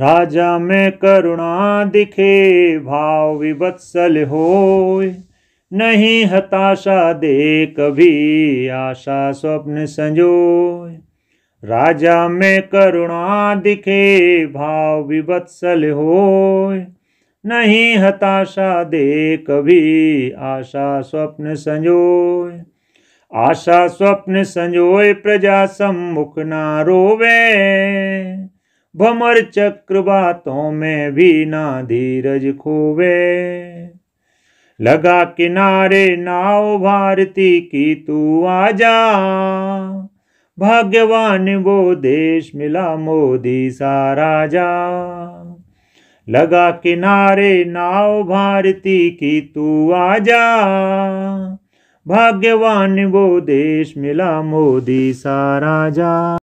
राजा में करुणा दिखे भाव विवत्सल होय नहीं हताशा दे कभी आशा स्वप्न संजोय राजा में करुणा दिखे भाव विवत्सल होय नहीं हताशा दे कभी आशा स्वप्न संजोय आशा स्वप्न संजोय प्रजा सम्मुख ना रोवे भमर चक्र बातों में भी ना धीरज खोवे लगा किनारे नाव भारती की तू आजा भाग्यवान वो देश मिला मोदी सा राजा लगा किनारे नाव भारती की तू आजा भाग्यवान वो देश मिला मोदी सा राजा